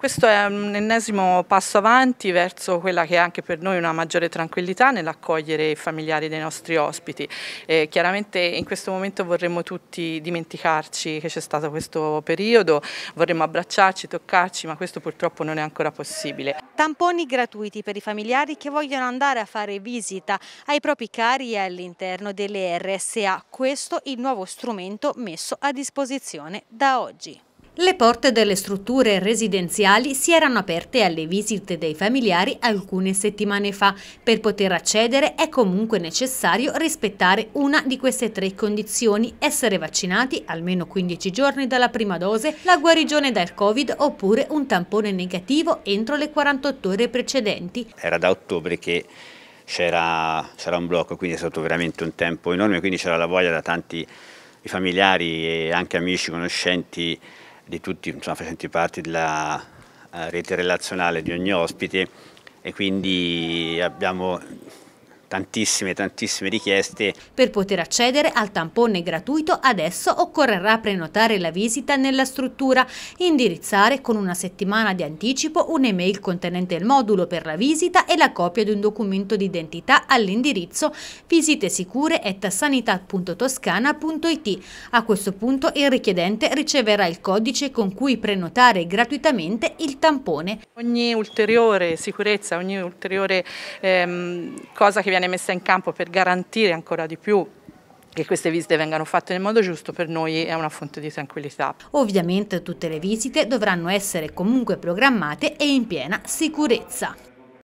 Questo è un ennesimo passo avanti verso quella che è anche per noi una maggiore tranquillità nell'accogliere i familiari dei nostri ospiti. Eh, chiaramente in questo momento vorremmo tutti dimenticarci che c'è stato questo periodo, vorremmo abbracciarci, toccarci, ma questo purtroppo non è ancora possibile. Tamponi gratuiti per i familiari che vogliono andare a fare visita ai propri cari e all'interno delle RSA. Questo è il nuovo strumento messo a disposizione da oggi. Le porte delle strutture residenziali si erano aperte alle visite dei familiari alcune settimane fa. Per poter accedere è comunque necessario rispettare una di queste tre condizioni, essere vaccinati almeno 15 giorni dalla prima dose, la guarigione dal Covid oppure un tampone negativo entro le 48 ore precedenti. Era da ottobre che c'era un blocco, quindi è stato veramente un tempo enorme, quindi c'era la voglia da tanti familiari e anche amici, conoscenti di tutti, insomma, facenti parte della eh, rete relazionale di ogni ospite e quindi abbiamo tantissime tantissime richieste. Per poter accedere al tampone gratuito adesso occorrerà prenotare la visita nella struttura, indirizzare con una settimana di anticipo un'email contenente il modulo per la visita e la copia di un documento d'identità all'indirizzo visitesicure.sanità.toscana.it. A questo punto il richiedente riceverà il codice con cui prenotare gratuitamente il tampone. Ogni ulteriore sicurezza, ogni ulteriore ehm, cosa che viene viene messa in campo per garantire ancora di più che queste visite vengano fatte nel modo giusto per noi è una fonte di tranquillità. Ovviamente tutte le visite dovranno essere comunque programmate e in piena sicurezza.